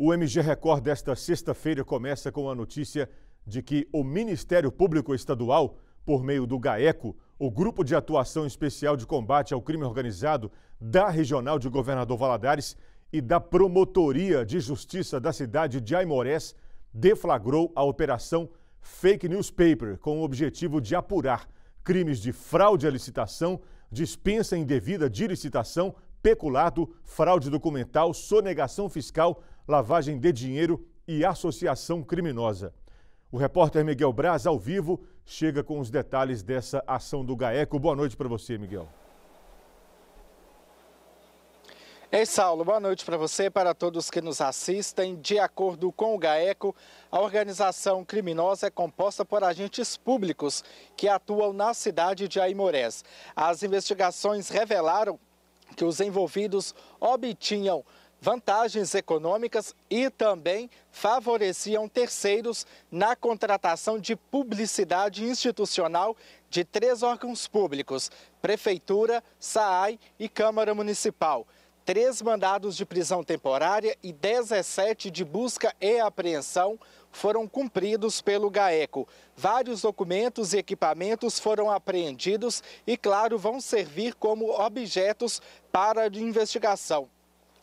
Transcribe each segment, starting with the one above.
O MG Record desta sexta-feira começa com a notícia de que o Ministério Público Estadual, por meio do GAECO, o Grupo de Atuação Especial de Combate ao Crime Organizado da Regional de Governador Valadares e da Promotoria de Justiça da cidade de Aimorés, deflagrou a operação Fake Newspaper, com o objetivo de apurar crimes de fraude à licitação, dispensa indevida de licitação, peculato, fraude documental, sonegação fiscal, lavagem de dinheiro e associação criminosa. O repórter Miguel Braz, ao vivo, chega com os detalhes dessa ação do GAECO. Boa noite para você, Miguel. Ei, Saulo, boa noite para você e para todos que nos assistem. De acordo com o GAECO, a organização criminosa é composta por agentes públicos que atuam na cidade de Aimorés. As investigações revelaram que os envolvidos obtinham vantagens econômicas e também favoreciam terceiros na contratação de publicidade institucional de três órgãos públicos: Prefeitura, SAAI e Câmara Municipal. Três mandados de prisão temporária e 17 de busca e apreensão foram cumpridos pelo GAECO. Vários documentos e equipamentos foram apreendidos e, claro, vão servir como objetos para a investigação.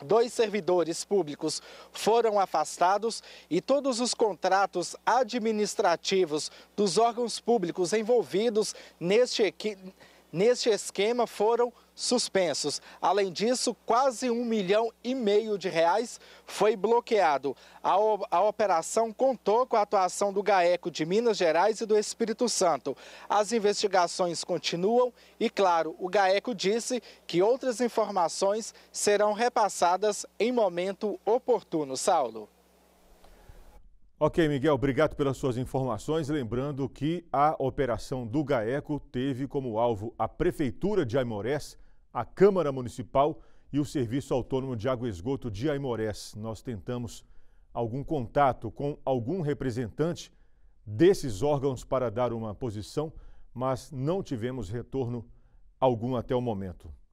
Dois servidores públicos foram afastados e todos os contratos administrativos dos órgãos públicos envolvidos neste, neste esquema foram suspensos. Além disso, quase um milhão e meio de reais foi bloqueado. A, a, operação contou com a atuação do GAECO de Minas Gerais e do Espírito Santo. As investigações continuam e, claro, o GAECO disse que outras informações serão repassadas em momento oportuno. Saulo. Ok, Miguel, obrigado pelas suas informações. Lembrando que a operação do GAECO teve como alvo a Prefeitura de Aimorés, a Câmara Municipal e o Serviço Autônomo de Água e Esgoto de Aimorés. Nós tentamos algum contato com algum representante desses órgãos para dar uma posição, mas não tivemos retorno algum até o momento.